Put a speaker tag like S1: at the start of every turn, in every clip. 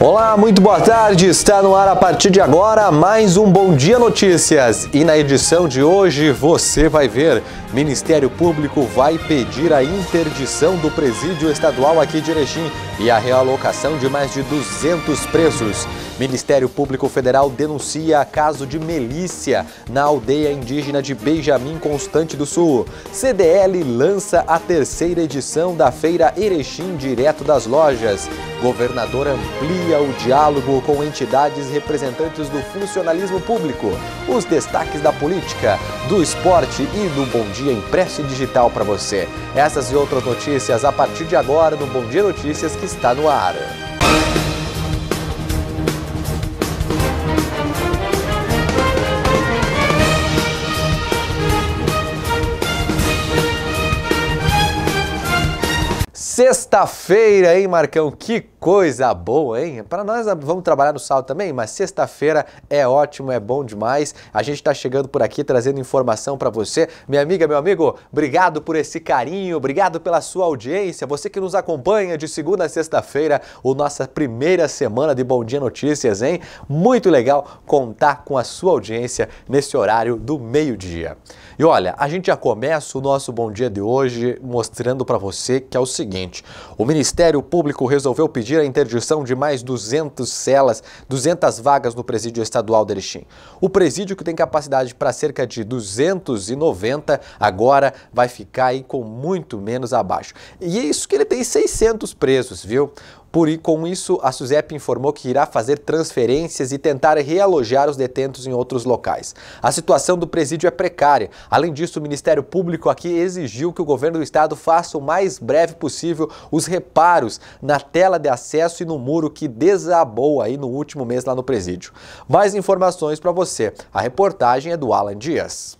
S1: Olá, muito boa tarde. Está no ar a partir de agora mais um Bom Dia Notícias. E na edição de hoje você vai ver: Ministério Público vai pedir a interdição do presídio estadual aqui de Erechim e a realocação de mais de 200 presos. Ministério Público Federal denuncia caso de milícia na aldeia indígena de Benjamim Constante do Sul. CDL lança a terceira edição da Feira Erechim direto das lojas. Governador amplia o diálogo com entidades representantes do funcionalismo público. Os destaques da política, do esporte e do Bom Dia Impresso Digital para você. Essas e outras notícias a partir de agora no Bom Dia Notícias que está no ar. Sexta-feira, hein, Marcão? Que coisa boa, hein? Para nós ah, vamos trabalhar no sal também, mas sexta-feira é ótimo, é bom demais. A gente está chegando por aqui trazendo informação para você. Minha amiga, meu amigo, obrigado por esse carinho, obrigado pela sua audiência. Você que nos acompanha de segunda a sexta-feira, o nossa primeira semana de Bom Dia Notícias, hein? Muito legal contar com a sua audiência nesse horário do meio-dia. E olha, a gente já começa o nosso Bom Dia de hoje mostrando para você que é o seguinte: o Ministério Público resolveu pedir a interdição de mais 200 celas, 200 vagas no presídio estadual de Erechim. O presídio que tem capacidade para cerca de 290 agora vai ficar aí com muito menos abaixo. E é isso que ele tem 600 presos, viu? Por com isso, a SUSEP informou que irá fazer transferências e tentar realojar os detentos em outros locais. A situação do presídio é precária. Além disso, o Ministério Público aqui exigiu que o governo do estado faça o mais breve possível os reparos na tela de acesso e no muro que desabou aí no último mês lá no presídio. Mais informações para você. A reportagem é do Alan Dias.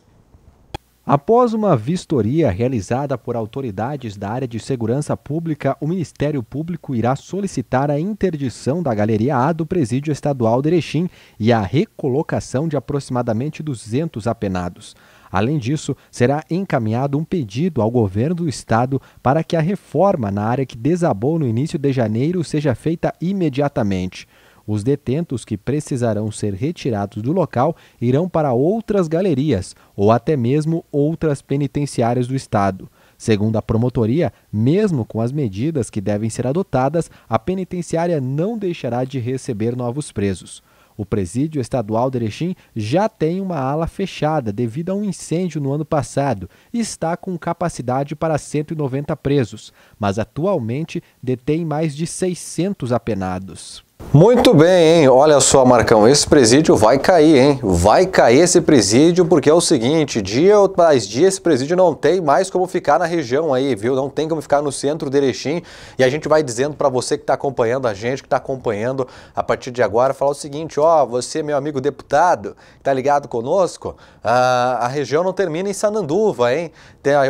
S1: Após uma vistoria realizada por autoridades da área de segurança pública, o Ministério Público irá solicitar a interdição da Galeria A do Presídio Estadual de Erechim e a recolocação de aproximadamente 200 apenados. Além disso, será encaminhado um pedido ao governo do estado para que a reforma na área que desabou no início de janeiro seja feita imediatamente. Os detentos que precisarão ser retirados do local irão para outras galerias ou até mesmo outras penitenciárias do Estado. Segundo a promotoria, mesmo com as medidas que devem ser adotadas, a penitenciária não deixará de receber novos presos. O presídio estadual de Erechim já tem uma ala fechada devido a um incêndio no ano passado e está com capacidade para 190 presos, mas atualmente detém mais de 600 apenados. Muito bem, hein? Olha só, Marcão, esse presídio vai cair, hein? Vai cair esse presídio porque é o seguinte, dia após dia esse presídio não tem mais como ficar na região aí, viu? Não tem como ficar no centro de Erechim e a gente vai dizendo para você que está acompanhando a gente, que está acompanhando a partir de agora, falar o seguinte, ó, você meu amigo deputado, tá ligado conosco? a região não termina em Sananduva, hein?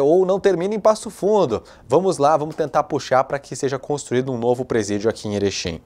S1: Ou não termina em Passo Fundo. Vamos lá, vamos tentar puxar para que seja construído um novo presídio aqui em Erechim.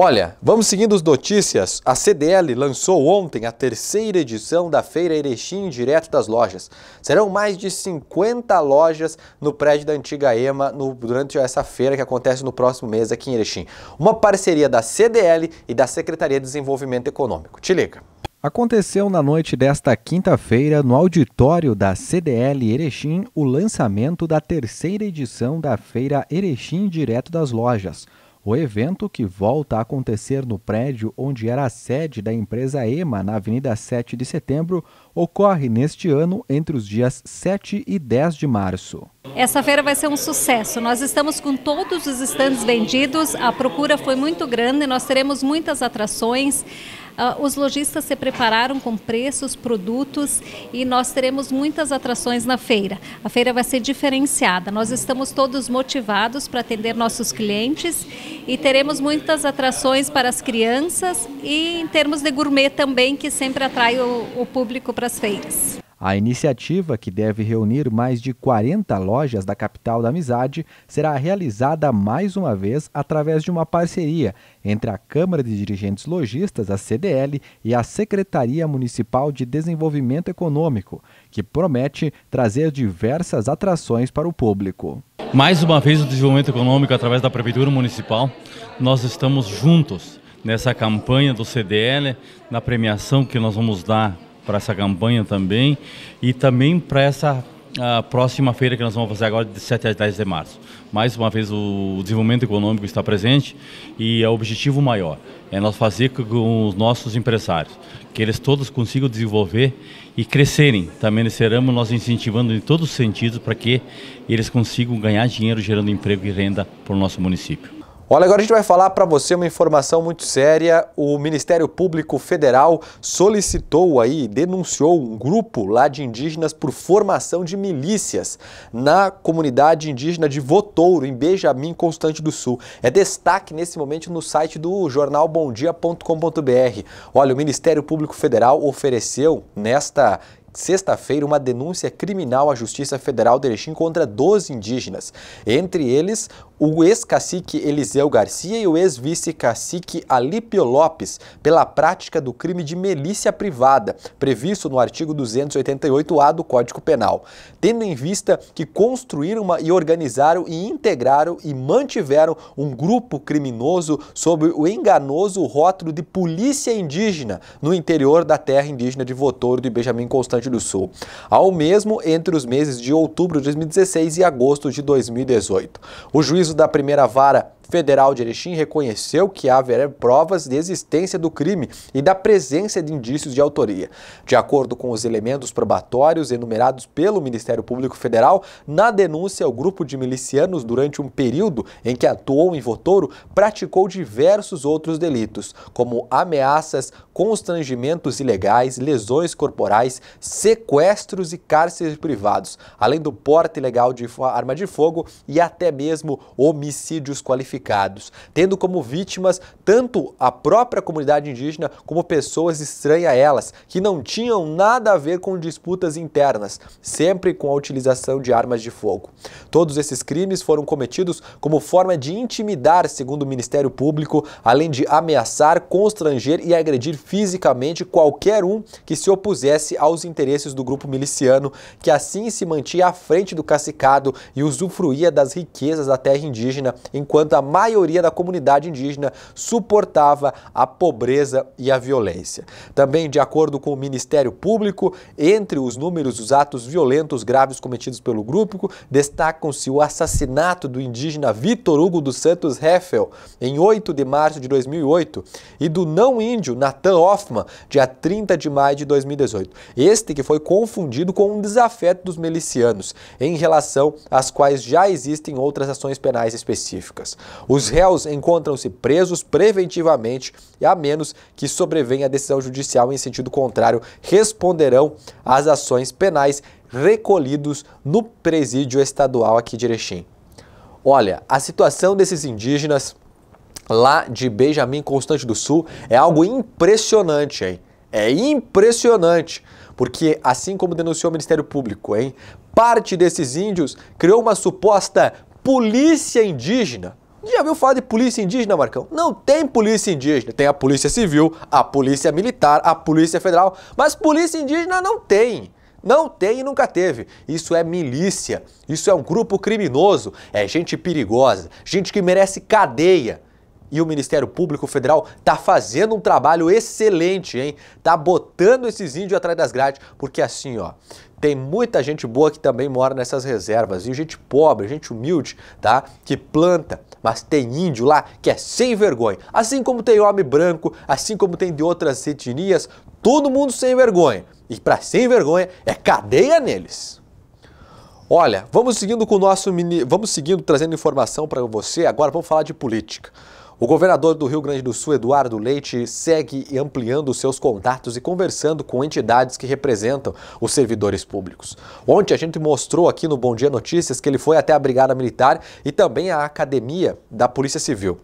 S1: Olha, vamos seguindo as notícias. A CDL lançou ontem a terceira edição da Feira Erechim Direto das Lojas. Serão mais de 50 lojas no prédio da antiga EMA no, durante essa feira que acontece no próximo mês aqui em Erechim. Uma parceria da CDL e da Secretaria de Desenvolvimento Econômico. Te liga. Aconteceu na noite desta quinta-feira, no auditório da CDL Erechim, o lançamento da terceira edição da Feira Erechim Direto das Lojas. O evento, que volta a acontecer no prédio onde era a sede da empresa EMA, na Avenida 7 de Setembro, ocorre neste ano entre os dias 7 e 10 de março.
S2: Essa feira vai ser um sucesso. Nós estamos com todos os estandes vendidos, a procura foi muito grande, nós teremos muitas atrações. Uh, os lojistas se prepararam com preços, produtos e nós teremos muitas atrações na feira. A feira vai ser diferenciada. Nós estamos todos motivados para atender nossos clientes e teremos muitas atrações para as crianças e em termos de gourmet também, que sempre atrai o, o público para as feiras.
S1: A iniciativa, que deve reunir mais de 40 lojas da capital da amizade, será realizada mais uma vez através de uma parceria entre a Câmara de Dirigentes Logistas, a CDL, e a Secretaria Municipal de Desenvolvimento Econômico, que promete trazer diversas atrações para o público. Mais uma vez, o desenvolvimento econômico, através da Prefeitura Municipal, nós estamos juntos nessa campanha do CDL, na premiação que nós vamos dar para essa campanha também e também para essa a próxima feira que nós vamos fazer agora de 7 a 10 de março. Mais uma vez o desenvolvimento econômico está presente e é o objetivo maior, é nós fazer com os nossos empresários, que eles todos consigam desenvolver e crescerem. Também nesse ramo nós incentivando em todos os sentidos para que eles consigam ganhar dinheiro gerando emprego e renda para o nosso município. Olha, agora a gente vai falar para você uma informação muito séria. O Ministério Público Federal solicitou aí, denunciou um grupo lá de indígenas por formação de milícias na comunidade indígena de Votouro, em Benjamin Constante do Sul. É destaque nesse momento no site do jornal bomdia.com.br. Olha, o Ministério Público Federal ofereceu nesta sexta-feira uma denúncia criminal à Justiça Federal de Erechim contra 12 indígenas, entre eles o ex-cacique Eliseu Garcia e o ex-vice-cacique Alípio Lopes pela prática do crime de milícia privada, previsto no artigo 288-A do Código Penal, tendo em vista que construíram uma, e organizaram e integraram e mantiveram um grupo criminoso sob o enganoso rótulo de polícia indígena no interior da terra indígena de Votoro de Benjamin Constante do Sul, ao mesmo entre os meses de outubro de 2016 e agosto de 2018. O juiz juízo da primeira vara Federal de Erechim reconheceu que haverá provas de existência do crime e da presença de indícios de autoria. De acordo com os elementos probatórios enumerados pelo Ministério Público Federal, na denúncia, o grupo de milicianos, durante um período em que atuou em Votouro, praticou diversos outros delitos, como ameaças, constrangimentos ilegais, lesões corporais, sequestros e cárceres privados, além do porte ilegal de arma de fogo e até mesmo homicídios qualificados tendo como vítimas tanto a própria comunidade indígena como pessoas estranhas a elas, que não tinham nada a ver com disputas internas, sempre com a utilização de armas de fogo. Todos esses crimes foram cometidos como forma de intimidar, segundo o Ministério Público, além de ameaçar, constranger e agredir fisicamente qualquer um que se opusesse aos interesses do grupo miliciano, que assim se mantinha à frente do cacicado e usufruía das riquezas da terra indígena, enquanto a maioria da comunidade indígena suportava a pobreza e a violência. Também, de acordo com o Ministério Público, entre os números dos atos violentos graves cometidos pelo grupo, destacam-se o assassinato do indígena Vitor Hugo dos Santos Heffel, em 8 de março de 2008, e do não índio Nathan Hoffman, dia 30 de maio de 2018. Este que foi confundido com um desafeto dos milicianos, em relação às quais já existem outras ações penais específicas. Os réus encontram-se presos preventivamente e, a menos que sobrevenha a decisão judicial em sentido contrário, responderão às ações penais recolhidos no presídio estadual aqui de Erechim. Olha, a situação desses indígenas lá de Benjamin Constante do Sul é algo impressionante, hein? É impressionante, porque assim como denunciou o Ministério Público, hein, parte desses índios criou uma suposta polícia indígena já viu falar de polícia indígena, Marcão? Não tem polícia indígena. Tem a polícia civil, a polícia militar, a polícia federal, mas polícia indígena não tem. Não tem e nunca teve. Isso é milícia, isso é um grupo criminoso, é gente perigosa, gente que merece cadeia. E o Ministério Público Federal tá fazendo um trabalho excelente, hein? Tá botando esses índios atrás das grades, porque assim, ó, tem muita gente boa que também mora nessas reservas, e gente pobre, gente humilde, tá? Que planta, mas tem índio lá que é sem vergonha. Assim como tem homem branco, assim como tem de outras etnias, todo mundo sem vergonha. E para sem vergonha é cadeia neles. Olha, vamos seguindo com o nosso mini... vamos seguindo trazendo informação para você. Agora vamos falar de política. O governador do Rio Grande do Sul, Eduardo Leite, segue ampliando seus contatos e conversando com entidades que representam os servidores públicos. Ontem a gente mostrou aqui no Bom Dia Notícias que ele foi até a Brigada Militar e também a Academia da Polícia Civil.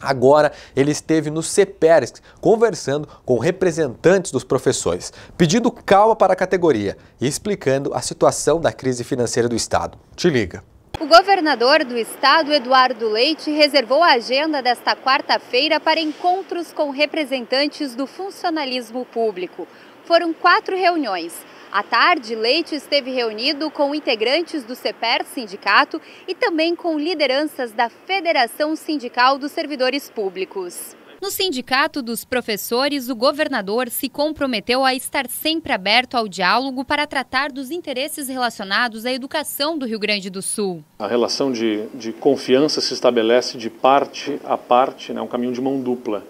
S1: Agora ele esteve no CEPERS conversando com representantes dos professores, pedindo calma para a categoria e explicando a situação da crise financeira do Estado. Te liga!
S3: O governador do estado, Eduardo Leite, reservou a agenda desta quarta-feira para encontros com representantes do funcionalismo público. Foram quatro reuniões. À tarde, Leite esteve reunido com integrantes do CEPER Sindicato e também com lideranças da Federação Sindical dos Servidores Públicos. No Sindicato dos Professores, o governador se comprometeu a estar sempre aberto ao diálogo para tratar dos interesses relacionados à educação do Rio Grande do Sul.
S4: A
S5: relação de, de confiança se estabelece de parte a parte, é né, um caminho de mão dupla.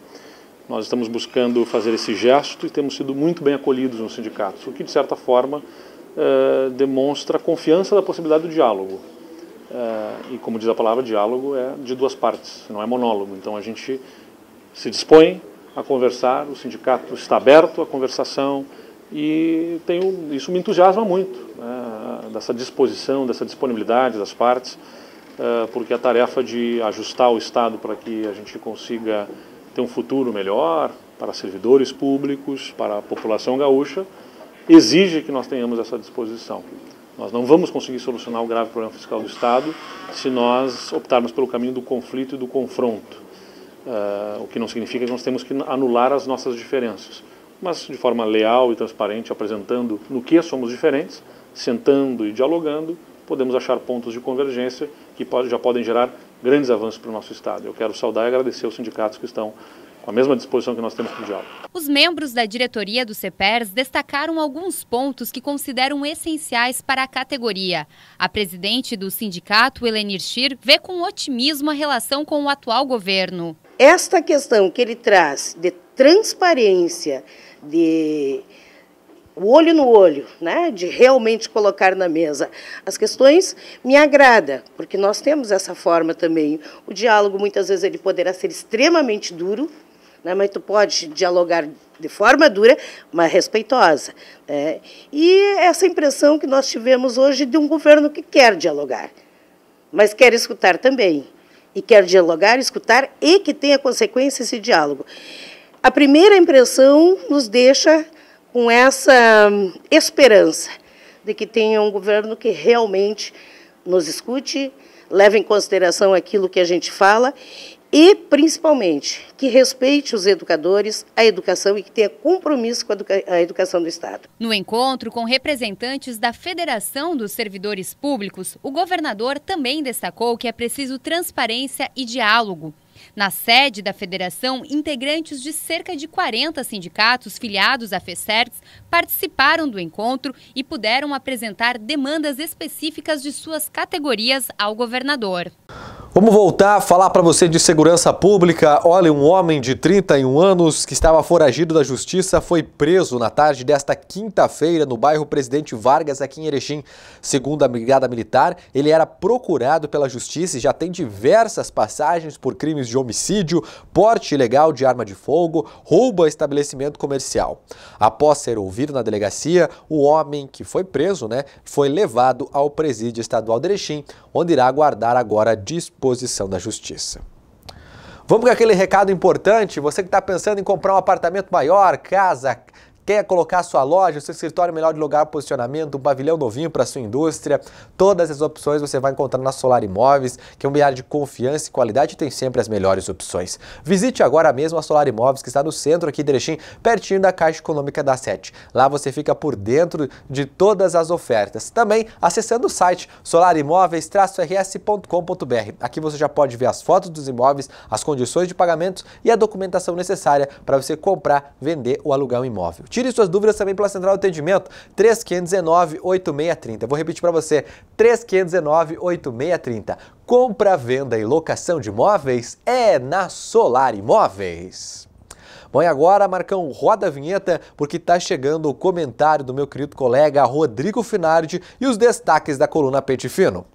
S5: Nós estamos buscando fazer esse gesto e temos sido muito bem acolhidos no sindicato, o que, de certa forma, eh, demonstra a confiança da possibilidade do diálogo. Eh, e, como diz a palavra, diálogo é de duas partes, não é monólogo. Então, a gente se dispõem a conversar, o sindicato está aberto à conversação e tenho, isso me entusiasma muito, né, dessa disposição, dessa disponibilidade das partes, eh, porque a tarefa de ajustar o Estado para que a gente consiga ter um futuro melhor para servidores públicos, para a população gaúcha, exige que nós tenhamos essa disposição. Nós não vamos conseguir solucionar o grave problema fiscal do Estado se nós optarmos pelo caminho do conflito e do confronto. Uh, o que não significa que nós temos que anular as nossas diferenças, mas de forma leal e transparente, apresentando no que somos diferentes, sentando e dialogando, podemos achar pontos de convergência que pode, já podem gerar grandes avanços para o nosso Estado. Eu quero saudar e agradecer aos sindicatos que estão com a mesma disposição que nós temos para o diálogo.
S3: Os membros da diretoria do CEPERS destacaram alguns pontos que consideram essenciais para a categoria. A presidente do sindicato, Helenir Schir, vê com otimismo a relação com o atual governo
S2: esta questão que ele traz de transparência, de o olho no olho, né, de realmente colocar na mesa as questões, me agrada, porque nós temos essa forma também. O diálogo, muitas vezes, ele poderá ser extremamente duro, né, mas tu pode dialogar de forma dura, mas respeitosa. Né? E essa impressão que nós tivemos hoje de um governo que quer dialogar, mas quer escutar também e quer dialogar, escutar e que tenha consequência esse diálogo. A primeira impressão nos deixa com essa hum, esperança de que tenha um governo que realmente nos escute, leve em consideração aquilo que a gente fala e, principalmente, que respeite os educadores, a educação e que tenha compromisso com a, educa a educação do Estado.
S3: No encontro com representantes da Federação dos Servidores Públicos, o governador também destacou que é preciso transparência e diálogo. Na sede da federação, integrantes de cerca de 40 sindicatos filiados à FECERTS participaram do encontro e puderam apresentar demandas específicas de suas categorias ao governador.
S1: Vamos voltar a falar para você de segurança pública. Olha, um homem de 31 anos que estava foragido da justiça foi preso na tarde desta quinta-feira no bairro Presidente Vargas, aqui em Erechim. Segundo a Brigada Militar, ele era procurado pela justiça e já tem diversas passagens por crimes de homicídio, porte ilegal de arma de fogo, roubo a estabelecimento comercial. Após ser ouvido, na delegacia, o homem que foi preso né, foi levado ao presídio estadual de Erechim, onde irá aguardar agora a disposição da justiça. Vamos com aquele recado importante, você que está pensando em comprar um apartamento maior, casa, Quer colocar sua loja, seu escritório, melhor de lugar, posicionamento, um pavilhão novinho para sua indústria? Todas as opções você vai encontrar na Solar Imóveis, que é um lugar de confiança e qualidade e tem sempre as melhores opções. Visite agora mesmo a Solar Imóveis, que está no centro aqui de Erechim, pertinho da Caixa Econômica da Sete. Lá você fica por dentro de todas as ofertas. Também acessando o site solarimóveis-rs.com.br. Aqui você já pode ver as fotos dos imóveis, as condições de pagamentos e a documentação necessária para você comprar, vender ou alugar um imóvel. Tire suas dúvidas também pela Central de Atendimento 3519-8630. Vou repetir para você, 3519-8630. Compra, venda e locação de imóveis é na Solar Imóveis. Bom, e agora, Marcão, roda a vinheta, porque está chegando o comentário do meu querido colega Rodrigo Finardi e os destaques da coluna Pente Fino.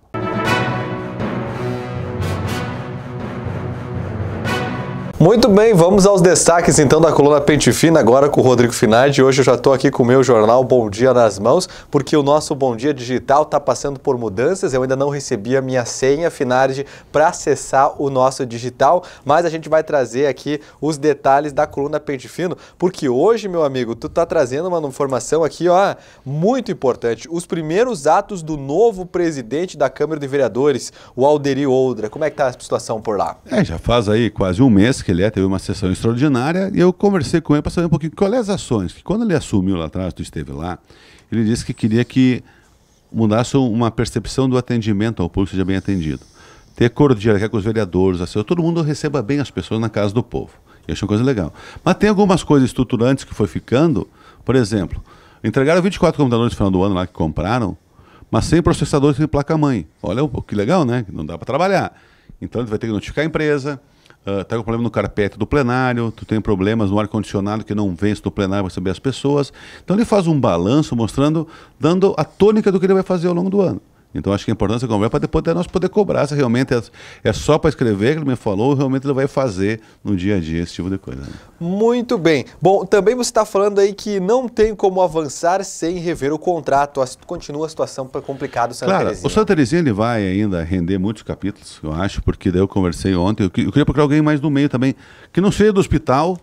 S1: Muito bem, vamos aos destaques então da coluna Pente Fina, agora com o Rodrigo Finardi. Hoje eu já estou aqui com o meu jornal Bom Dia nas mãos, porque o nosso Bom Dia Digital está passando por mudanças. Eu ainda não recebi a minha senha Finardi para acessar o nosso digital, mas a gente vai trazer aqui os detalhes da coluna Pente Fino, porque hoje, meu amigo, tu está trazendo uma informação aqui, ó, muito importante. Os primeiros atos do novo presidente da Câmara de Vereadores, o Alderi Oldra. Como é que está a situação por lá?
S6: É, já faz aí quase um mês que Esqueleto, é, teve uma sessão extraordinária e eu conversei com ele para saber um pouquinho quais as ações. Que quando ele assumiu lá atrás, tu esteve lá, ele disse que queria que mudasse uma percepção do atendimento ao público, seja bem atendido. Ter cordialidade com os vereadores, assim, todo mundo receba bem as pessoas na casa do povo. Eu achei uma coisa legal. Mas tem algumas coisas estruturantes que foi ficando, por exemplo, entregaram 24 computadores no final do ano lá que compraram, mas sem processadores e placa-mãe. Olha que legal, né? Não dá para trabalhar. Então ele vai ter que notificar a empresa, Uh, tá com problema no carpete do plenário, tu tem problemas no ar-condicionado que não vence do plenário para saber as pessoas. Então ele faz um balanço mostrando, dando a tônica do que ele vai fazer ao longo do ano. Então acho que a importância da é para depois até nós poder cobrar se realmente é, é só para escrever que ele me falou ou realmente ele vai fazer no dia a dia esse tipo de coisa.
S1: Né? Muito bem. Bom, também você está falando aí que não tem como avançar sem rever o contrato. Continua a situação complicada Santa claro, Terezinha. O Santa
S6: Terezinha ele vai ainda render muitos capítulos, eu acho, porque daí eu conversei ontem. Eu, eu queria procurar alguém mais no meio também, que não seja do hospital,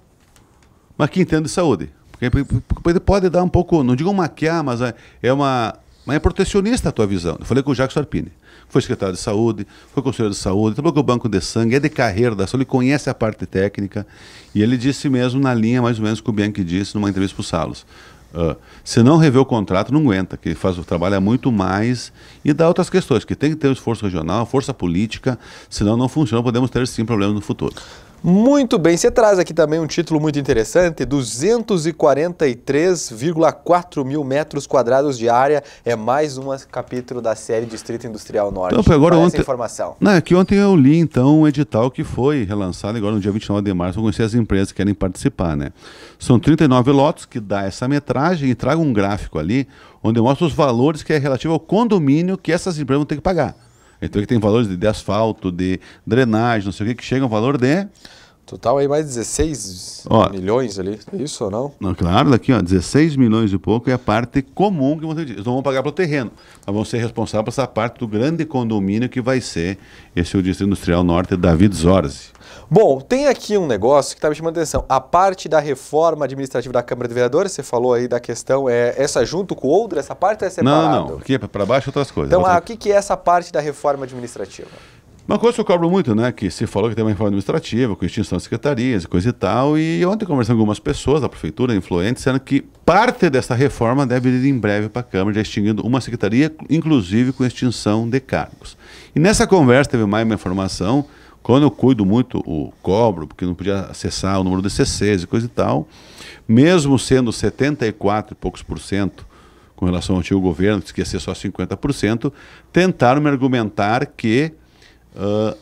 S6: mas que entenda de saúde. Porque ele pode dar um pouco, não digo maquiar, mas é, é uma mas é protecionista a tua visão. Eu falei com o Jackson Arpini. Foi secretário de saúde, foi conselheiro de saúde, trabalhou com o Banco de Sangue, é de carreira da saúde, conhece a parte técnica. E ele disse mesmo, na linha mais ou menos que o Bianchi disse numa entrevista para o Salos. Uh, ah, se não rever o contrato, não aguenta, que faz o trabalho muito mais e dá outras questões, que tem que ter um esforço regional, força política, senão não funciona, podemos ter sim problemas no futuro.
S1: Muito bem, você traz aqui também um título muito interessante, 243,4 mil metros quadrados de área, é mais um capítulo da série Distrito Industrial Norte. Então, agora ontem, essa informação?
S6: É que ontem eu li então um edital que foi relançado agora no dia 29 de março, conhecer as empresas que querem participar, né? São 39 lotes que dá essa metragem e traga um gráfico ali, onde mostra os valores que é relativo ao condomínio que essas empresas vão ter que pagar. Então aqui tem valores de, de asfalto, de drenagem, não sei o que, que chega um valor de.
S1: Total aí mais 16 ó, milhões ali, é isso ou não?
S6: não? Claro, daqui ó, 16 milhões e pouco é a parte comum que você diz. Eles não vão pagar pelo terreno, mas vão ser responsáveis por essa parte do grande condomínio que vai ser esse é o Distrito Industrial Norte David Zorzi.
S1: Bom, tem aqui um negócio que está me chamando a atenção. A parte da reforma administrativa da Câmara de Vereadores, você falou aí da questão, é essa junto com outra, essa parte é separada? Não, não,
S6: aqui é para baixo outras coisas. Então, ah, o
S1: que, é essa parte da reforma administrativa?
S6: Uma coisa que eu cobro muito, né, que se falou que tem uma reforma administrativa, com extinção de secretarias e coisa e tal, e ontem conversando com algumas pessoas da prefeitura, influentes, sendo que parte dessa reforma deve ir em breve para a Câmara, já extinguindo uma secretaria, inclusive com extinção de cargos. E nessa conversa teve mais uma informação quando eu cuido muito, o cobro, porque não podia acessar o número de CCs e coisa e tal, mesmo sendo 74 e poucos por cento com relação ao antigo governo, que ia ser só 50%, tentaram me argumentar que uh,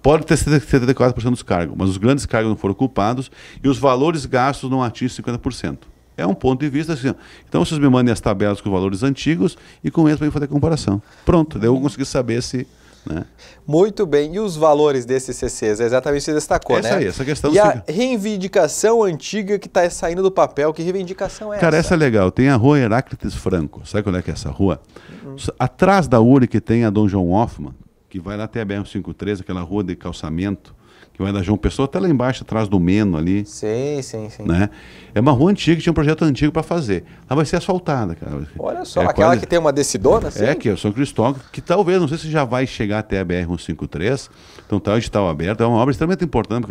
S6: pode ter 74% dos cargos, mas os grandes cargos não foram culpados e os valores gastos não atingem 50%. É um ponto de vista assim. Então vocês me mandem as tabelas com valores antigos e com eles para eu fazer a comparação. Pronto, daí eu consegui saber se né?
S1: Muito bem. E os valores desses CCs? É exatamente isso que você destacou, essa né? Aí, essa questão. E a reivindicação antiga que está saindo do papel, que reivindicação é Cara, essa? Cara, essa é
S6: legal. Tem a rua Heráclites Franco. Sabe qual é que é essa rua? Uhum. Atrás da URI que tem a Dom João Hoffman, que vai lá até a BR-153, aquela rua de calçamento, que vai da João Pessoa até lá embaixo, atrás do Meno ali. Sim, sim, sim. Né? É uma rua antiga tinha um projeto antigo para fazer. Ela vai ser asfaltada, cara. Olha só, é aquela quase... que
S1: tem uma descidona, é, assim? É, que
S6: é o São Cristóvão, que talvez, não sei se já vai chegar até a BR-153, então tá, tá o edital aberto, é uma obra extremamente importante,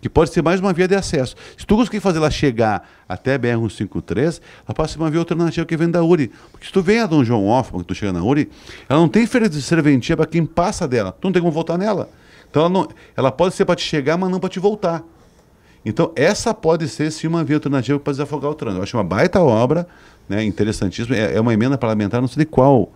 S6: que pode ser mais uma via de acesso. Se tu conseguir fazer ela chegar até a BR-153, ela passa ser uma via alternativa que vem da URI. Porque se tu vem a Dom João Hoffman, que tu chega na URI, ela não tem feira de serventia para quem passa dela. Tu não tem como voltar nela. Então ela, não, ela pode ser para te chegar, mas não para te voltar. Então essa pode ser sim uma via alternativa para desafogar o trânsito. Eu acho uma baita obra, né, interessantíssima. É, é uma emenda parlamentar, não sei de qual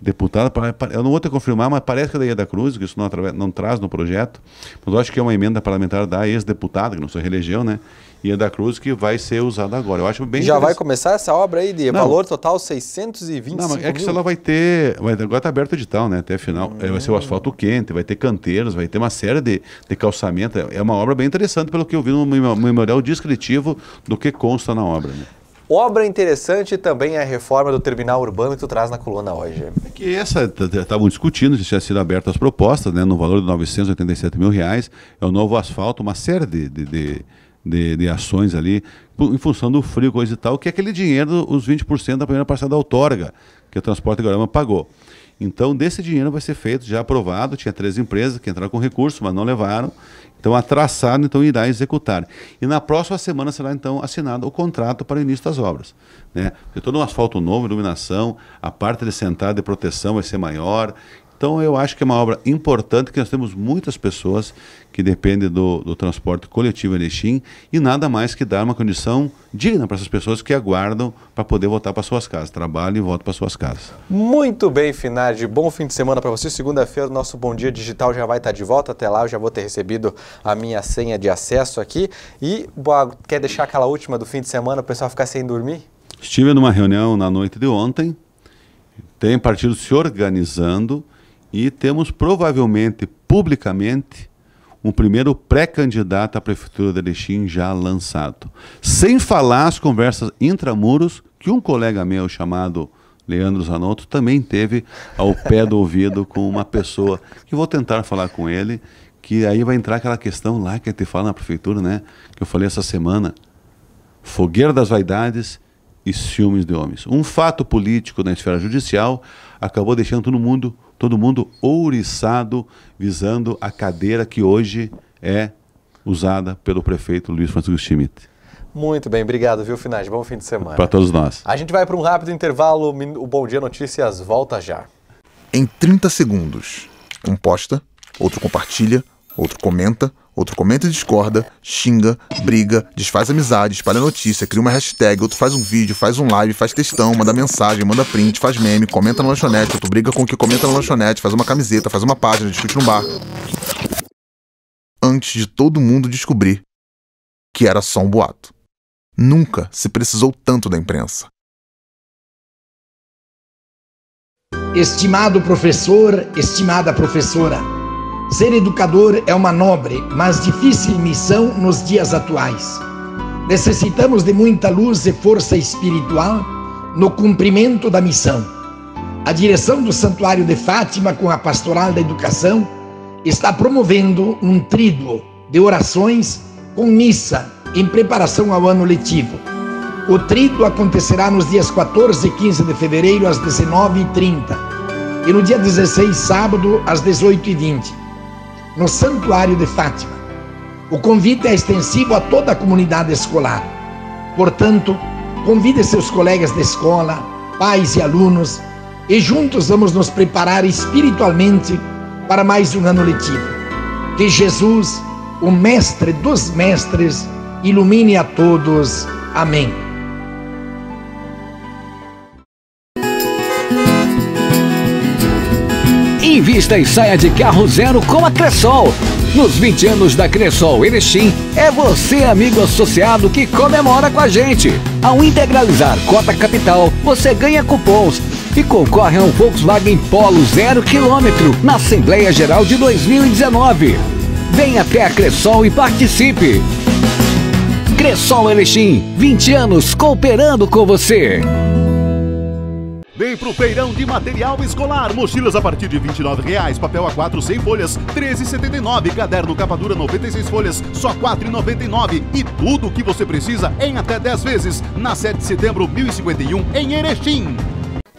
S6: deputado. eu não vou ter que confirmar, mas parece que é da Ia da Cruz, que isso não, não, traz no projeto, mas eu acho que é uma emenda parlamentar da ex-deputada, que não sou religião, né? E da Cruz, que vai ser usada agora. Eu acho bem Já vai
S1: começar essa obra aí de não. valor total 625 Não, mas é que mil. ela vai
S6: ter... Agora está aberto o edital, né? Até final. Hum. Vai ser o asfalto quente, vai ter canteiros, vai ter uma série de, de calçamento. É, é uma obra bem interessante, pelo que eu vi no memorial descritivo do que consta na obra. Né?
S1: Obra interessante também é a reforma do terminal urbano que tu traz na coluna hoje. É
S6: que essa estavam discutindo, já tinha sido aberta as propostas, né, no valor de 987 mil reais, é o novo asfalto, uma série de, de, de de, de ações ali, em função do frio, coisa e tal, que é aquele dinheiro, os 20% da primeira parcela da outorga, que o Transporte Guarama pagou. Então, desse dinheiro vai ser feito, já aprovado, tinha três empresas que entraram com recurso, mas não levaram. Então, atrasado então irá executar. E na próxima semana será, então, assinado o contrato para o início das obras. Né? Porque todo um asfalto novo, iluminação, a parte de sentada de proteção vai ser maior. Então, eu acho que é uma obra importante, que nós temos muitas pessoas que dependem do, do transporte coletivo Erechim e nada mais que dar uma condição digna para essas pessoas que aguardam para poder voltar para suas casas. Trabalho e volta para suas casas.
S1: Muito bem, Finardi. Bom fim de semana para você. Segunda-feira, nosso Bom Dia Digital já vai estar de volta. Até lá, eu já vou ter recebido a minha senha de acesso aqui. E boa, quer deixar aquela última do fim de semana para o pessoal ficar sem dormir?
S6: Estive numa reunião na noite de ontem. Tem partido se organizando e temos provavelmente, publicamente, um primeiro pré-candidato à Prefeitura de Erechim já lançado. Sem falar as conversas intramuros que um colega meu chamado Leandro Zanotto também teve ao pé do ouvido com uma pessoa que vou tentar falar com ele, que aí vai entrar aquela questão lá que te fala na prefeitura, né? Que eu falei essa semana. Fogueira das vaidades e ciúmes de homens. Um fato político na esfera judicial acabou deixando todo mundo, todo mundo ouriçado, visando a cadeira que hoje é usada pelo prefeito Luiz Francisco Schmidt.
S1: Muito bem, obrigado, viu, Finais? Bom fim de semana. Para todos nós. A gente vai para um rápido intervalo. O Bom Dia Notícias volta já.
S6: Em 30 segundos, um posta, outro compartilha Outro comenta, outro comenta e discorda, xinga, briga, desfaz amizade, espalha notícia, cria uma hashtag, outro faz um vídeo, faz um live, faz textão, manda mensagem, manda print, faz meme, comenta na lanchonete, outro briga com o que comenta na lanchonete, faz uma camiseta, faz uma página, discute no bar. Antes de todo mundo descobrir que era só um boato. Nunca se precisou tanto da imprensa.
S4: Estimado professor, estimada professora, Ser educador é uma nobre, mas difícil missão nos dias atuais. Necessitamos de muita luz e força espiritual no cumprimento da missão. A direção do Santuário de Fátima, com a Pastoral da Educação, está promovendo um tríduo de orações com missa em preparação ao ano letivo. O tríduo acontecerá nos dias 14 e 15 de fevereiro, às 19h30, e no dia 16, sábado, às 18h20 no Santuário de Fátima. O convite é extensivo a toda a comunidade escolar. Portanto, convide seus colegas de escola, pais e alunos, e juntos vamos nos preparar espiritualmente para mais um ano letivo. Que Jesus, o Mestre dos Mestres, ilumine a todos. Amém. Vista e saia
S1: de carro zero com a Cressol. Nos 20 anos da Cressol Erechim, é você, amigo associado, que comemora com a gente. Ao integralizar cota capital, você ganha cupons e concorre a um Volkswagen Polo zero quilômetro na Assembleia Geral de 2019. Venha até a Cressol e participe. Cressol Erechim, 20 anos cooperando com você.
S6: Vem pro feirão de material escolar. Mochilas a partir de R$ 29,00. Papel A4 100 folhas, R$ 13,79. Caderno capa dura 96 folhas, só R$ 4,99. E tudo o que você precisa em até 10 vezes. Na 7 de setembro, 1051, em Erechim.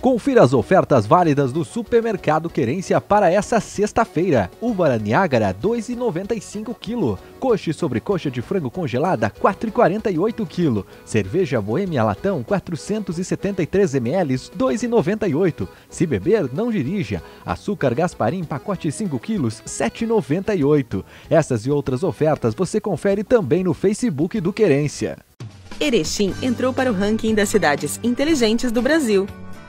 S1: Confira as ofertas válidas do Supermercado Querência para essa sexta-feira. Uva Niágara, 2,95 kg. Coxa sobre coxa de frango congelada, 4,48 kg. Cerveja Boêmia Latão, 473 ml, 2,98. Se beber, não dirija. Açúcar Gasparim, pacote 5 kg, 7,98. Essas e outras ofertas você confere também no Facebook do Querência. Erechim entrou para o ranking das cidades inteligentes do Brasil.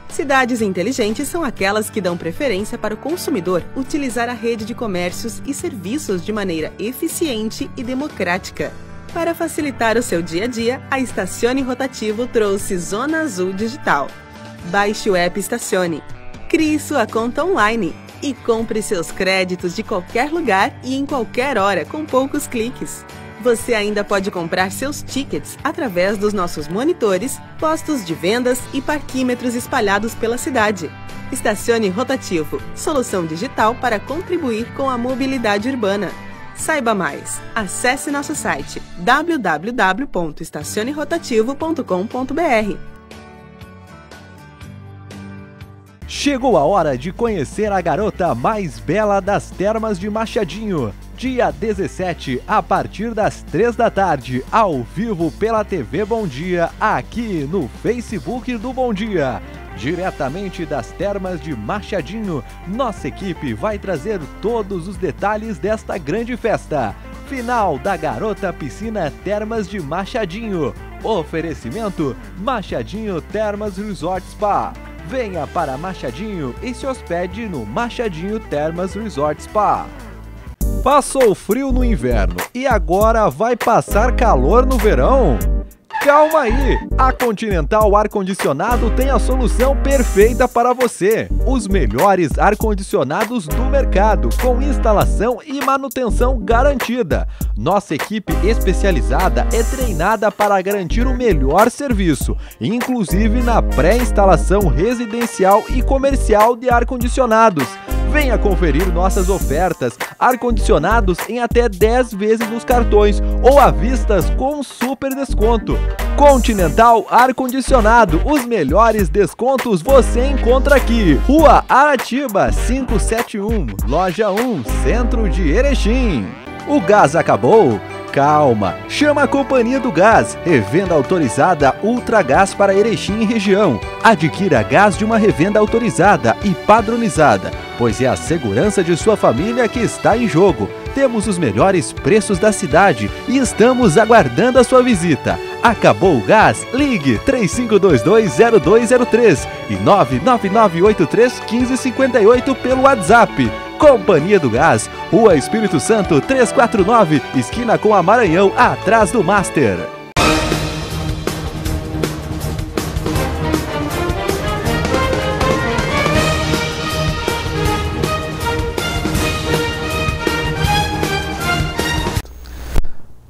S2: Cidades inteligentes são aquelas que dão preferência para o consumidor utilizar a rede de comércios e serviços de maneira eficiente e democrática. Para facilitar o seu dia a dia, a Estacione Rotativo trouxe Zona Azul Digital. Baixe o app Estacione, crie sua conta online e compre seus
S1: créditos de qualquer lugar e em qualquer hora com poucos cliques. Você ainda pode comprar seus tickets através dos nossos monitores, postos de vendas e parquímetros espalhados pela cidade. Estacione Rotativo, solução digital para contribuir com a mobilidade urbana. Saiba mais. Acesse nosso site
S2: www.estacionerotativo.com.br.
S1: Chegou a hora de conhecer a garota mais bela das termas de Machadinho dia 17, a partir das 3 da tarde, ao vivo pela TV Bom Dia, aqui no Facebook do Bom Dia. Diretamente das termas de Machadinho, nossa equipe vai trazer todos os detalhes desta grande festa. Final da Garota Piscina Termas de Machadinho. Oferecimento Machadinho Termas Resort Spa. Venha para Machadinho e se hospede no Machadinho Termas Resort Spa. Passou frio no inverno e agora vai passar calor no verão? Calma aí! A Continental Ar Condicionado tem a solução perfeita para você. Os melhores ar-condicionados do mercado, com instalação e manutenção garantida. Nossa equipe especializada é treinada para garantir o melhor serviço, inclusive na pré-instalação residencial e comercial de ar-condicionados Venha conferir nossas ofertas, ar-condicionados em até 10 vezes nos cartões ou à vistas com super desconto. Continental Ar Condicionado, os melhores descontos você encontra aqui. Rua Aratiba 571, Loja 1, Centro de Erechim. O gás acabou? calma. Chama a Companhia do Gás, revenda autorizada Ultra Gás para Erechim e região. Adquira gás de uma revenda autorizada e padronizada, pois é a segurança de sua família que está em jogo. Temos os melhores preços da cidade e estamos aguardando a sua visita. Acabou o gás? Ligue 35220203 e 999831558 pelo WhatsApp. Companhia do Gás, Rua Espírito Santo 349, esquina com a Maranhão, atrás do Master.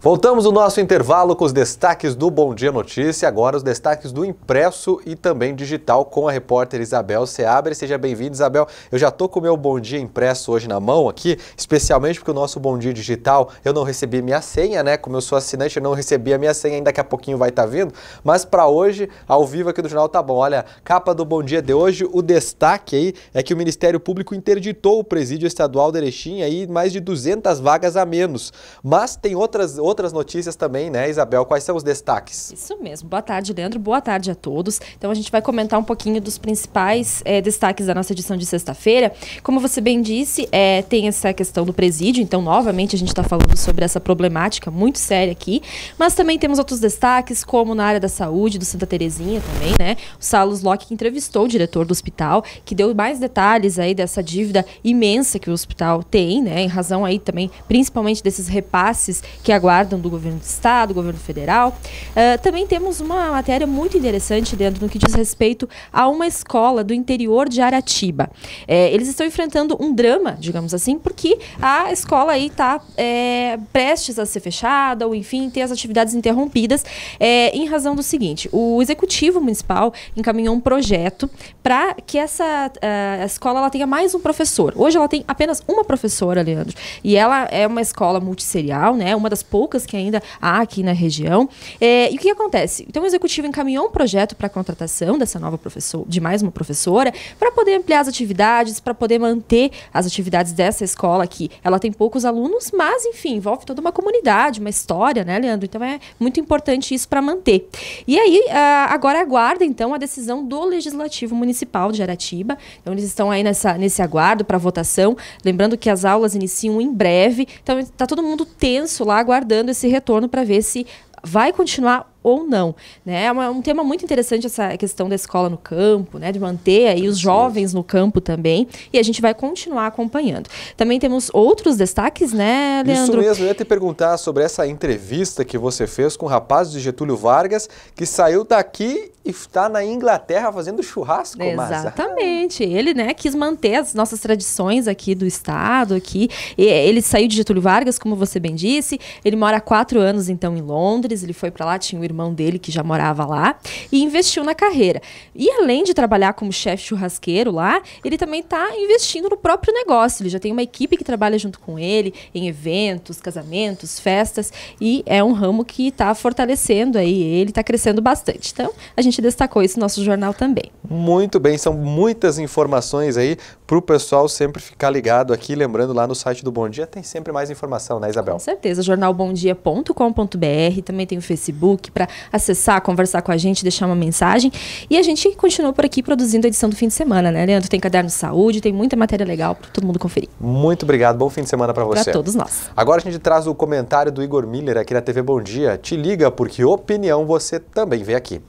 S1: Voltamos o nosso intervalo com os destaques do Bom Dia Notícia, agora os destaques do impresso e também digital com a repórter Isabel Seabre. Seja bem-vinda, Isabel. Eu já tô com o meu Bom Dia impresso hoje na mão aqui, especialmente porque o nosso Bom Dia digital, eu não recebi minha senha, né? Como eu sou assinante, eu não recebi a minha senha, ainda daqui a pouquinho vai estar tá vindo, mas para hoje, ao vivo aqui do jornal tá bom. Olha, capa do Bom Dia de hoje, o destaque aí é que o Ministério Público interditou o presídio estadual de Erechim aí mais de 200 vagas a menos. Mas tem outras, outras outras notícias também, né, Isabel? Quais são os destaques? Isso
S7: mesmo. Boa tarde, Leandro. Boa tarde a todos. Então a gente vai comentar um pouquinho dos principais é, destaques da nossa edição de sexta-feira. Como você bem disse, é, tem essa questão do presídio, então novamente a gente está falando sobre essa problemática muito séria aqui. Mas também temos outros destaques, como na área da saúde, do Santa Terezinha também, né? O Salos Locke entrevistou o diretor do hospital, que deu mais detalhes aí dessa dívida imensa que o hospital tem, né? Em razão aí também, principalmente desses repasses que aguardam do governo do estado, do governo federal. Uh, também temos uma matéria muito interessante dentro no que diz respeito a uma escola do interior de Aratiba. É, eles estão enfrentando um drama, digamos assim, porque a escola aí está é, eh, prestes a ser fechada, ou enfim, ter as atividades interrompidas, é, em razão do seguinte: o executivo municipal encaminhou um projeto para que essa uh, escola ela tenha mais um professor. Hoje ela tem apenas uma professora, Leandro, e ela é uma escola multisserial, né? Uma das poucas poucas que ainda há aqui na região. É, e o que acontece? Então, o executivo encaminhou um projeto para a contratação dessa nova professora, de mais uma professora, para poder ampliar as atividades, para poder manter as atividades dessa escola aqui. Ela tem poucos alunos, mas, enfim, envolve toda uma comunidade, uma história, né, Leandro? Então, é muito importante isso para manter. E aí, ah, agora aguarda, então, a decisão do Legislativo Municipal de Aratiba. Então, eles estão aí nessa, nesse aguardo para votação. Lembrando que as aulas iniciam em breve. Então, está todo mundo tenso lá aguardando dando esse retorno para ver se vai continuar ou não. Né? É um tema muito interessante essa questão da escola no campo, né? de manter aí os jovens no campo também. E a gente vai continuar acompanhando. Também temos outros destaques, né, Leandro? Isso
S1: mesmo, eu ia te perguntar sobre essa entrevista que você fez com o rapaz de Getúlio Vargas, que saiu daqui e está na Inglaterra fazendo churrasco, Exatamente.
S7: Ele, né, quis manter as nossas tradições aqui do estado, aqui. É, ele saiu de Getúlio Vargas, como você bem disse. Ele mora há quatro anos, então, em Londres. Ele foi para lá, tinha um irmão irmão dele, que já morava lá, e investiu na carreira. E além de trabalhar como chefe churrasqueiro lá, ele também está investindo no próprio negócio. Ele já tem uma equipe que trabalha junto com ele em eventos, casamentos, festas, e é um ramo que está fortalecendo aí ele, está crescendo bastante. Então, a gente destacou isso no nosso jornal também.
S1: Muito bem, são muitas informações aí para o pessoal sempre ficar ligado aqui. Lembrando, lá no site do Bom Dia tem sempre mais informação, né, Isabel? Com
S7: certeza, jornalbomdia.com.br, também tem o Facebook para acessar, conversar com a gente, deixar uma mensagem. E a gente continua por aqui produzindo a edição do fim de semana, né, Leandro? Tem caderno de saúde, tem muita matéria legal para todo mundo conferir.
S1: Muito obrigado, bom fim de semana para você. Para todos nós. Agora a gente traz o comentário do Igor Miller aqui na TV Bom Dia. Te liga porque opinião você também vê aqui.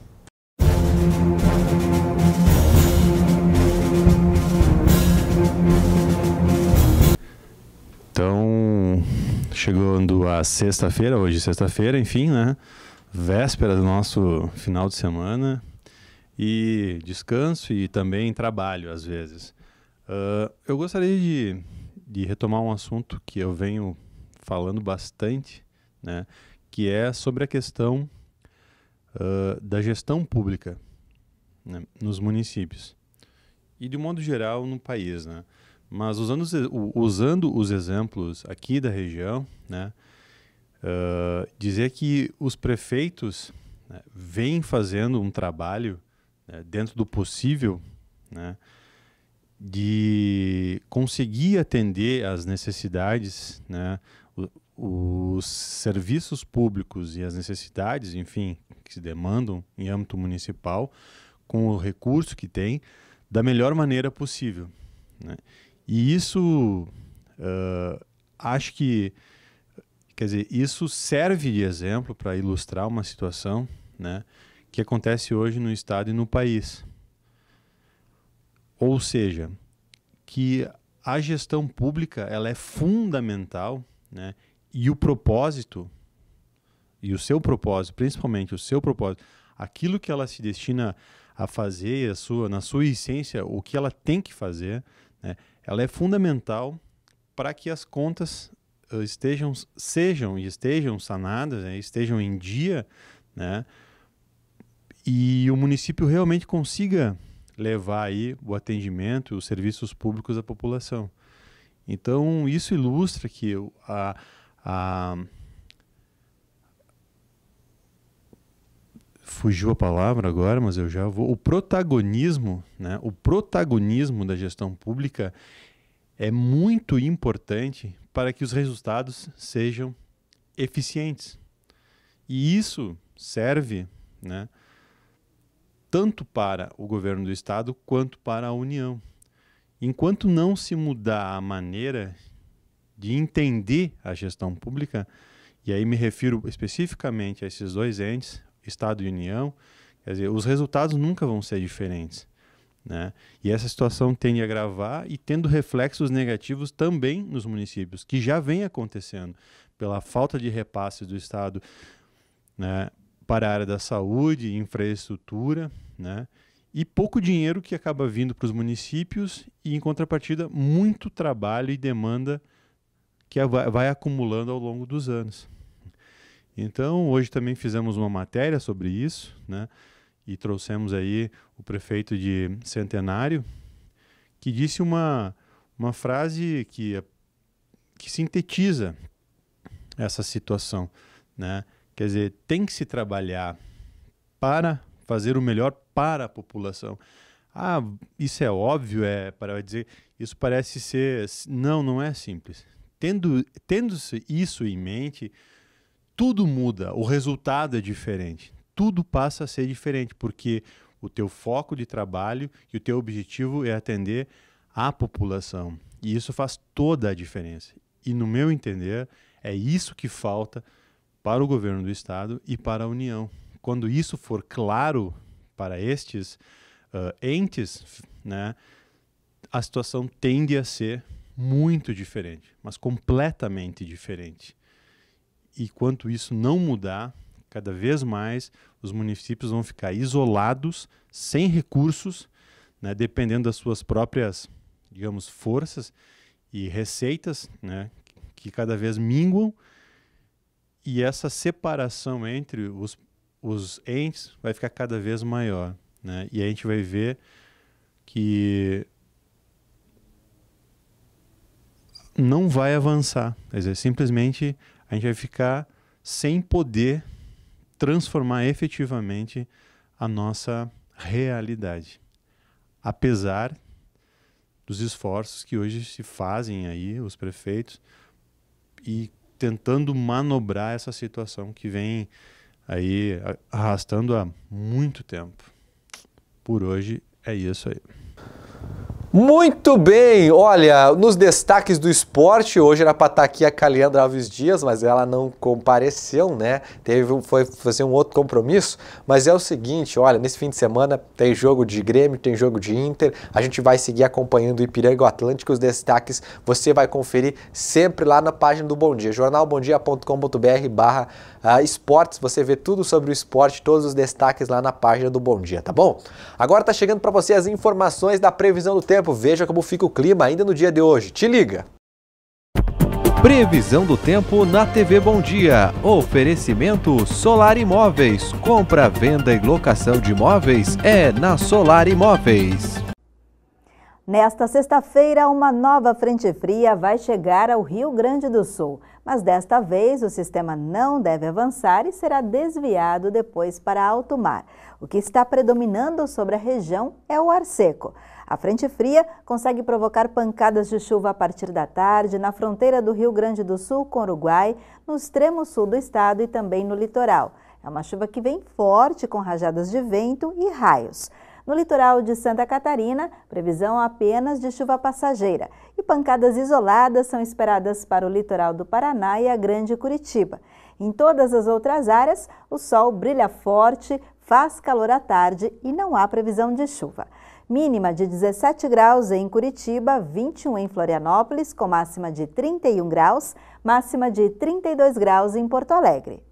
S8: Então, chegando a sexta-feira, hoje é sexta-feira, enfim, né? véspera do nosso final de semana e descanso e também trabalho às vezes. Uh, eu gostaria de, de retomar um assunto que eu venho falando bastante, né, que é sobre a questão uh, da gestão pública né, nos municípios e de um modo geral no país, né? Mas usando os, usando os exemplos aqui da região, né, ah, dizer que os prefeitos né, vêm fazendo um trabalho né, dentro do possível né, de conseguir atender às necessidades, né, os serviços públicos e as necessidades, enfim, que se demandam em âmbito municipal, com o recurso que tem, da melhor maneira possível. Né. E isso, uh, acho que Quer dizer, isso serve de exemplo para ilustrar uma situação né, que acontece hoje no Estado e no país. Ou seja, que a gestão pública ela é fundamental né, e o propósito, e o seu propósito, principalmente o seu propósito, aquilo que ela se destina a fazer, a sua, na sua essência, o que ela tem que fazer, né, ela é fundamental para que as contas eh, estejam, sejam e estejam sanadas, né? estejam em dia, né? E o município realmente consiga levar aí o atendimento, os serviços públicos à população. Então, isso ilustra que a, a fugiu a palavra agora, mas eu já vou. O protagonismo, né? O protagonismo da gestão pública é muito importante para que os resultados sejam eficientes. E isso serve né, tanto para o governo do Estado quanto para a União. Enquanto não se mudar a maneira de entender a gestão pública, e aí me refiro especificamente a esses dois entes, Estado e União, quer dizer, os resultados nunca vão ser diferentes. Né? E essa situação tende a agravar e tendo reflexos negativos também nos municípios, que já vem acontecendo pela falta de repasses do Estado né, para a área da saúde, infraestrutura, né, e pouco dinheiro que acaba vindo para os municípios e, em contrapartida, muito trabalho e demanda que vai, vai acumulando ao longo dos anos. Então, hoje também fizemos uma matéria sobre isso, né? e trouxemos aí o prefeito de Centenário, que disse uma, uma frase que, é, que sintetiza essa situação, né? Quer dizer, tem que se trabalhar para fazer o melhor para a população. Ah, isso é óbvio, é para dizer, isso parece ser não, não é simples. Tendo tendo isso em mente, tudo muda, o resultado é diferente tudo passa a ser diferente, porque o teu foco de trabalho e o teu objetivo é atender a população. E isso faz toda a diferença. E no meu entender, é isso que falta para o governo do estado e para a União. Quando isso for claro para estes uh, entes, né, a situação tende a ser muito diferente, mas completamente diferente. E quanto isso não mudar, Cada vez mais os municípios vão ficar isolados, sem recursos, né, dependendo das suas próprias, digamos, forças e receitas, né, que cada vez minguam. E essa separação entre os, os entes vai ficar cada vez maior. Né? E a gente vai ver que não vai avançar. Quer dizer, simplesmente a gente vai ficar sem poder transformar efetivamente a nossa realidade. Apesar dos esforços que hoje se fazem aí os prefeitos e tentando manobrar essa situação que vem aí arrastando há muito tempo. Por hoje é isso aí.
S1: Muito bem, olha, nos destaques do esporte, hoje era para estar tá aqui a Caliandra Alves Dias, mas ela não compareceu, né? Teve, foi fazer um outro compromisso, mas é o seguinte, olha, nesse fim de semana tem jogo de Grêmio, tem jogo de Inter, a gente vai seguir acompanhando o Ipiranga o Atlântico, os destaques você vai conferir sempre lá na página do Bom Dia, jornalbomdia.com.br barra ah, esportes, você vê tudo sobre o esporte, todos os destaques lá na página do Bom Dia, tá bom? Agora tá chegando para você as informações da previsão do tempo, tempo, veja como fica o clima ainda no dia de hoje. Te liga! Previsão do tempo na TV Bom Dia. Oferecimento Solar Imóveis. Compra, venda e locação de imóveis é na Solar Imóveis.
S2: Nesta sexta-feira, uma nova frente fria vai chegar ao Rio Grande do Sul, mas desta vez o sistema não deve avançar e será desviado depois para alto mar. O que está predominando sobre a região é o ar seco. A frente fria consegue provocar pancadas de chuva a partir da tarde na fronteira do Rio Grande do Sul com o Uruguai, no extremo sul do estado e também no litoral. É uma chuva que vem forte com rajadas de vento e raios. No litoral de Santa Catarina, previsão apenas de chuva passageira e pancadas isoladas são esperadas para o litoral do Paraná e a Grande Curitiba. Em todas as outras áreas, o sol brilha forte, faz calor à tarde e não há previsão de chuva mínima de 17 graus em Curitiba, 21 em Florianópolis, com máxima de 31 graus, máxima de 32 graus em Porto Alegre.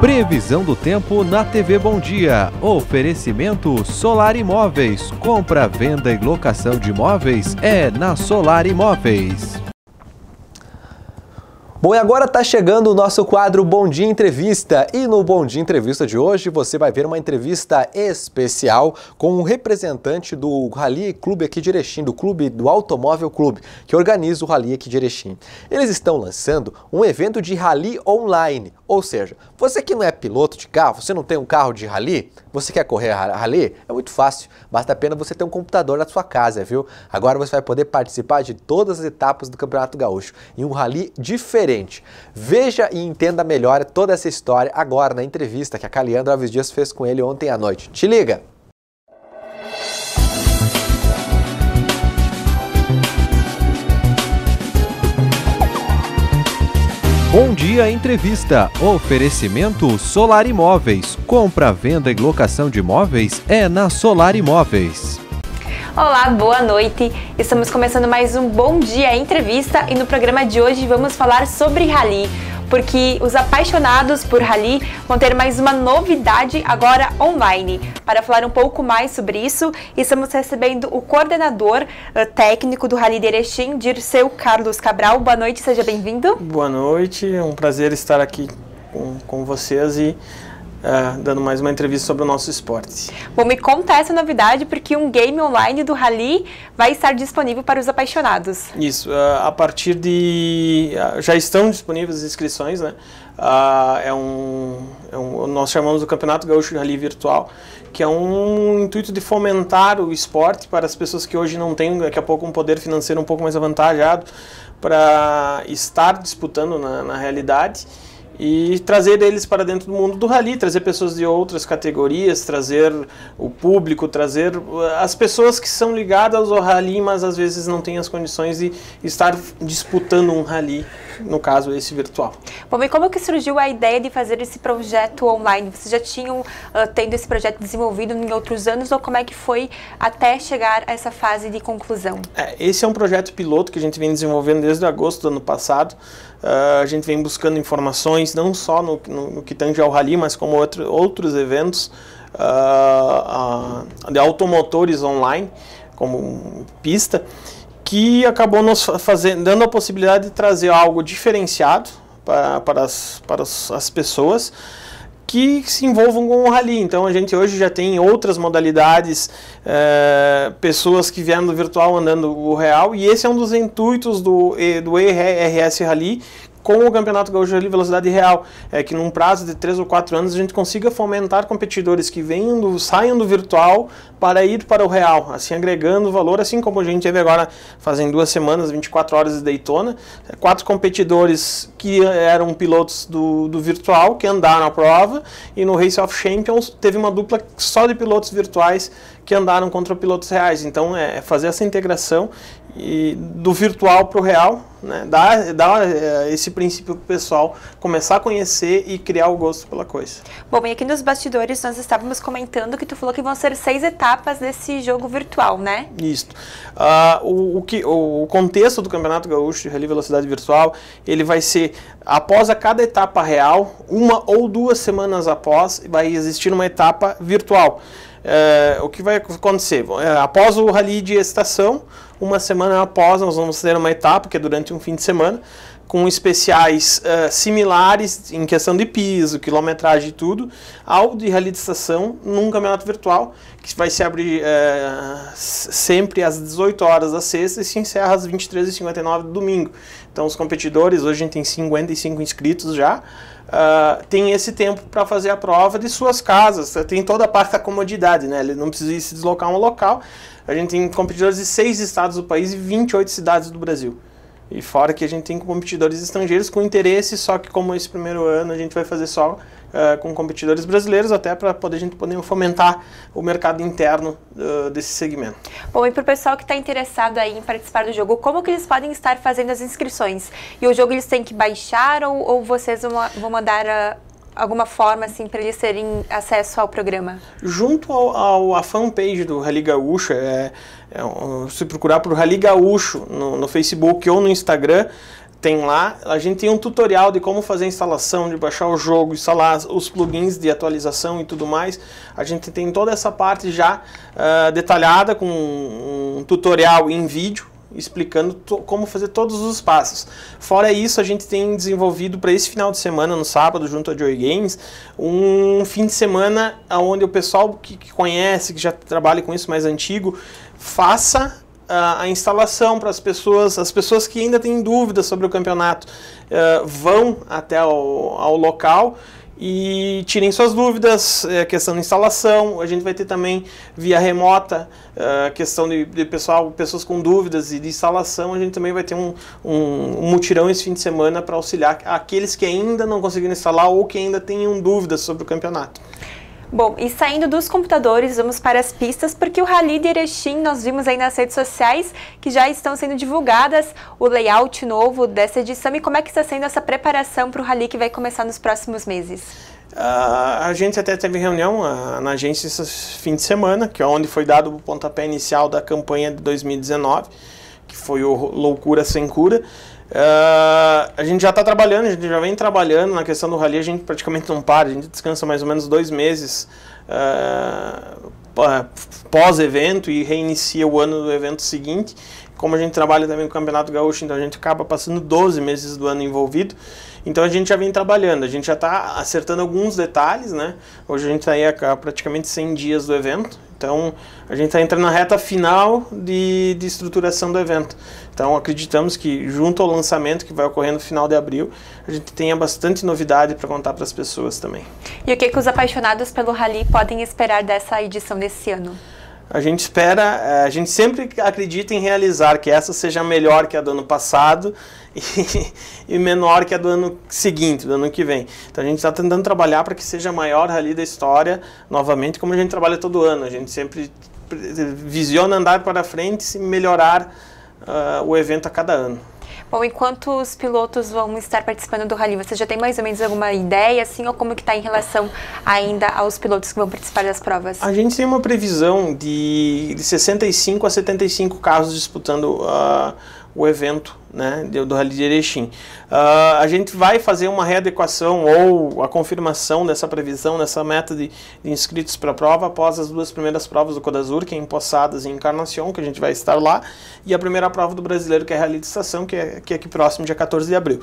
S1: Previsão do tempo na TV Bom Dia. Oferecimento Solar Imóveis. Compra, venda e locação de imóveis é na Solar Imóveis. Bom, e agora está chegando o nosso quadro Bom Dia Entrevista. E no Bom Dia Entrevista de hoje você vai ver uma entrevista especial com um representante do Rally Clube aqui de Erechim, do Clube do Automóvel Clube, que organiza o Rally aqui de Erechim. Eles estão lançando um evento de rally online, ou seja, você que não é piloto de carro, você não tem um carro de rally, você quer correr rally, é muito fácil, basta apenas você ter um computador na sua casa, viu? Agora você vai poder participar de todas as etapas do Campeonato Gaúcho em um rally diferente diferente. Veja e entenda melhor toda essa história agora na entrevista que a Caliandra Alves Dias fez com ele ontem à noite. Te liga! Bom dia Entrevista. Oferecimento Solar Imóveis. Compra, venda e locação de imóveis é na Solar Imóveis.
S9: Olá, boa noite! Estamos começando mais um Bom Dia Entrevista e no programa de hoje vamos falar sobre rally, porque os apaixonados por rally vão ter mais uma novidade agora online. Para falar um pouco mais sobre isso, estamos recebendo o coordenador eh, técnico do Rally de Erechim, Dirceu Carlos Cabral. Boa noite, seja bem-vindo.
S10: Boa noite, é um prazer estar aqui com, com vocês e é, dando mais uma entrevista sobre o nosso esporte.
S9: Bom, me conta essa novidade, porque um game online do Rally vai estar disponível para os apaixonados.
S10: Isso, uh, a partir de... Uh, já estão disponíveis as inscrições, né? Ah, é, um, é um... Nós chamamos o Campeonato Gaúcho de Rally Virtual, que é um intuito de fomentar o esporte para as pessoas que hoje não têm, daqui a pouco, um poder financeiro um pouco mais avantajado para estar disputando na, na realidade e trazer eles para dentro do mundo do rally, trazer pessoas de outras categorias, trazer o público, trazer uh, as pessoas que são ligadas ao rally, mas às vezes não têm as condições de estar disputando um rally no caso esse virtual.
S9: Bom, e como que surgiu a ideia de fazer esse projeto online? Vocês já tinham uh, tendo esse projeto desenvolvido em outros anos ou como é que foi até chegar a essa fase de conclusão?
S10: É, esse é um projeto piloto que a gente vem desenvolvendo desde agosto do ano passado. Uh, a gente vem buscando informações não só no, no, no que tange ao Rally, mas como outro, outros eventos uh, de automotores online, como pista que acabou nos fazendo, dando a possibilidade de trazer algo diferenciado para, para, as, para as pessoas que se envolvam com o rally. Então a gente hoje já tem outras modalidades, é, pessoas que vieram do virtual andando o real, e esse é um dos intuitos do, do ERS Rally, com o Campeonato Gaúcho de Velocidade Real, é que num prazo de 3 ou 4 anos a gente consiga fomentar competidores que venham do, saiam do virtual para ir para o real, assim agregando valor, assim como a gente teve agora fazem duas semanas, 24 horas de Daytona, é, quatro competidores que é, eram pilotos do, do virtual, que andaram a prova, e no Race of Champions teve uma dupla só de pilotos virtuais que andaram contra pilotos reais, então é, é fazer essa integração e do virtual para o real, né? dá, dá eh, esse princípio para o pessoal começar a conhecer e criar o gosto pela coisa.
S9: Bom, e aqui nos bastidores nós estávamos comentando que tu falou que vão ser seis etapas desse jogo virtual, né?
S10: Isso. Uh, o, o, que, o contexto do Campeonato Gaúcho de Rally Velocidade Virtual, ele vai ser, após a cada etapa real, uma ou duas semanas após, vai existir uma etapa virtual. Uh, o que vai acontecer? Uh, após o rally de estação, uma semana após, nós vamos ter uma etapa, que é durante um fim de semana, com especiais uh, similares em questão de piso, quilometragem e tudo, ao de realização num campeonato virtual, que vai se abrir uh, sempre às 18 horas da sexta e se encerra às 23h59 do domingo. Então os competidores, hoje a gente tem 55 inscritos já, uh, tem esse tempo para fazer a prova de suas casas, tem toda a parte da comodidade, né? Ele não precisa se deslocar a um local, a gente tem competidores de seis estados do país e 28 cidades do Brasil. E fora que a gente tem competidores estrangeiros com interesse, só que como esse primeiro ano a gente vai fazer só uh, com competidores brasileiros, até para poder a gente poder fomentar o mercado interno uh, desse segmento.
S9: Bom, e para o pessoal que está interessado aí em participar do jogo, como que eles podem estar fazendo as inscrições? E o jogo eles têm que baixar ou, ou vocês vão, vão mandar a alguma forma assim para eles terem acesso ao programa?
S10: Junto ao, ao a fanpage do Rally Gaúcho é, é, se procurar por Rally Gaúcho no, no Facebook ou no Instagram, tem lá, a gente tem um tutorial de como fazer a instalação, de baixar o jogo, instalar os plugins de atualização e tudo mais. A gente tem toda essa parte já uh, detalhada com um tutorial em vídeo explicando como fazer todos os passos. Fora isso, a gente tem desenvolvido para esse final de semana, no sábado, junto a Joy Games, um fim de semana onde o pessoal que, que conhece, que já trabalha com isso mais antigo, faça ah, a instalação para as pessoas, as pessoas que ainda têm dúvidas sobre o campeonato uh, vão até ao, ao local e tirem suas dúvidas, é, a questão de instalação, a gente vai ter também via remota, é, a questão de, de pessoal, pessoas com dúvidas e de instalação, a gente também vai ter um, um, um mutirão esse fim de semana para auxiliar aqueles que ainda não conseguiram instalar ou que ainda tenham dúvidas sobre o campeonato.
S9: Bom, e saindo dos computadores, vamos para as pistas, porque o Rally de Erechim nós vimos aí nas redes sociais que já estão sendo divulgadas o layout novo dessa edição e como é que está sendo essa preparação para o Rally que vai começar nos próximos meses?
S10: Uh, a gente até teve reunião uh, na agência esse fim de semana, que é onde foi dado o pontapé inicial da campanha de 2019, que foi o Loucura Sem Cura. Uh, a gente já está trabalhando, a gente já vem trabalhando na questão do rally, a gente praticamente não para, a gente descansa mais ou menos dois meses uh, pós-evento e reinicia o ano do evento seguinte. Como a gente trabalha também com o Campeonato Gaúcho, então a gente acaba passando 12 meses do ano envolvido. Então a gente já vem trabalhando, a gente já está acertando alguns detalhes, né? Hoje a gente está aí a praticamente 100 dias do evento, então a gente está entrando na reta final de, de estruturação do evento. Então acreditamos que junto ao lançamento que vai ocorrer no final de abril, a gente tenha bastante novidade para contar para as pessoas também.
S9: E o que, que os apaixonados pelo rally podem esperar dessa edição desse ano?
S10: A gente espera, eh, a gente sempre acredita em realizar que essa seja melhor que a do ano passado e, e menor que a do ano seguinte, do ano que vem. Então a gente está tentando trabalhar para que seja a maior rally da história, novamente, como a gente trabalha todo ano. A gente sempre eh, visiona andar para frente e melhorar uh, o evento a cada ano.
S9: Bom, e quantos pilotos vão estar participando do Rally? Você já tem mais ou menos alguma ideia, assim, ou como que está em relação ainda aos pilotos que vão participar das provas? A
S10: gente tem uma previsão de, de 65 a 75 carros disputando uh, o evento né, do Rally de Erechim. Uh, a gente vai fazer uma readequação ou a confirmação dessa previsão, dessa meta de, de inscritos para a prova após as duas primeiras provas do Codazur, que é em Poçadas e Encarnação, que a gente vai estar lá, e a primeira prova do brasileiro, que é a realização, que é, que é aqui próximo, dia 14 de abril.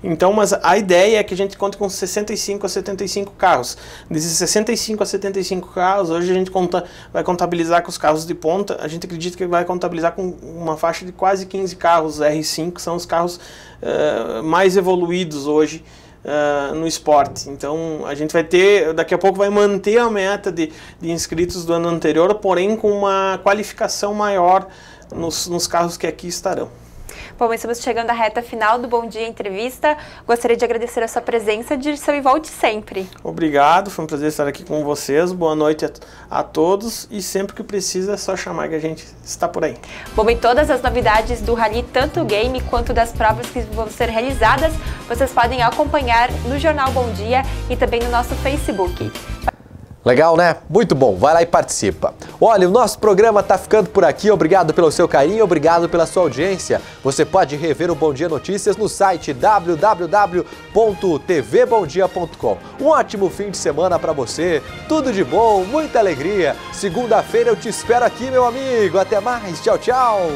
S10: Então, mas a ideia é que a gente conte com 65 a 75 carros. Desses 65 a 75 carros, hoje a gente conta, vai contabilizar com os carros de ponta, a gente acredita que vai contabilizar com uma faixa de quase 15 carros R5, que são os carros eh, mais evoluídos hoje uh, no esporte. Então a gente vai ter, daqui a pouco vai manter a meta de, de inscritos do ano anterior, porém com uma qualificação maior nos, nos carros que aqui estarão.
S9: Bom, estamos chegando à reta final do Bom Dia Entrevista. Gostaria de agradecer a sua presença, Dirceu, e volte sempre.
S10: Obrigado, foi um prazer estar aqui com vocês. Boa noite a, a todos e sempre que precisa é só chamar que a gente está por aí.
S9: Bom, e todas as novidades do Rally, tanto game quanto das provas que vão ser realizadas, vocês podem acompanhar no Jornal Bom Dia e também no nosso Facebook.
S1: Legal, né? Muito bom, vai lá e participa. Olha, o nosso programa está ficando por aqui. Obrigado pelo seu carinho, obrigado pela sua audiência. Você pode rever o Bom Dia Notícias no site www.tvbomdia.com. Um ótimo fim de semana para você, tudo de bom, muita alegria. Segunda-feira eu te espero aqui, meu amigo. Até mais, tchau, tchau.